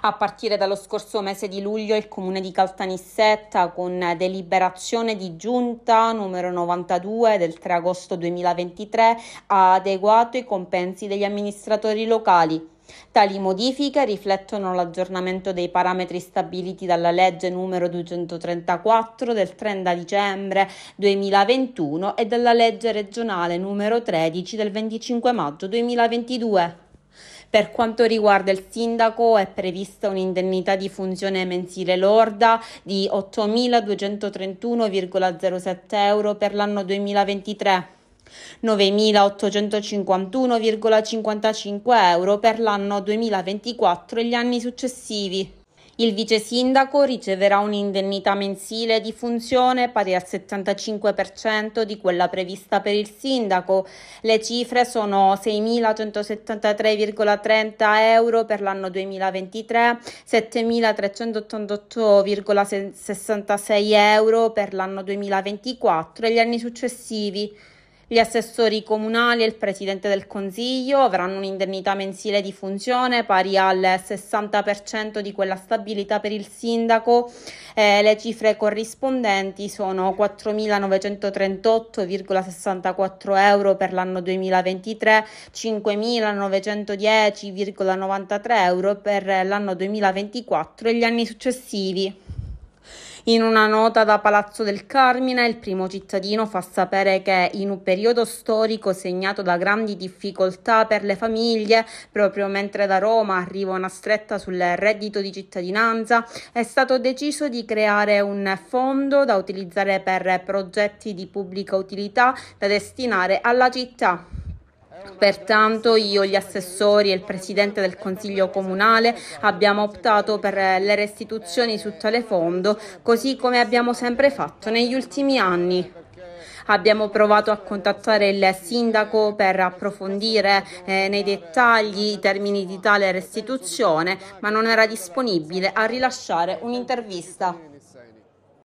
A partire dallo scorso mese di luglio il comune di Caltanissetta con deliberazione di giunta numero 92 del 3 agosto 2023 ha adeguato i compensi degli amministratori locali. Tali modifiche riflettono l'aggiornamento dei parametri stabiliti dalla legge numero 234 del 30 dicembre 2021 e dalla legge regionale numero 13 del 25 maggio 2022. Per quanto riguarda il sindaco è prevista un'indennità di funzione mensile lorda di 8.231,07 euro per l'anno 2023. 9.851,55 euro per l'anno 2024 e gli anni successivi. Il vice sindaco riceverà un'indennità mensile di funzione pari al 75% di quella prevista per il sindaco. Le cifre sono 6.173,30 euro per l'anno 2023, 7.388,66 euro per l'anno 2024 e gli anni successivi. Gli assessori comunali e il Presidente del Consiglio avranno un'indennità mensile di funzione pari al 60% di quella stabilita per il Sindaco. Eh, le cifre corrispondenti sono 4.938,64 euro per l'anno 2023, 5.910,93 euro per l'anno 2024 e gli anni successivi. In una nota da Palazzo del Carmine, il primo cittadino fa sapere che in un periodo storico segnato da grandi difficoltà per le famiglie, proprio mentre da Roma arriva una stretta sul reddito di cittadinanza, è stato deciso di creare un fondo da utilizzare per progetti di pubblica utilità da destinare alla città. Pertanto io, gli assessori e il presidente del Consiglio Comunale abbiamo optato per eh, le restituzioni su tale fondo, così come abbiamo sempre fatto negli ultimi anni. Abbiamo provato a contattare il sindaco per approfondire eh, nei dettagli i termini di tale restituzione, ma non era disponibile a rilasciare un'intervista.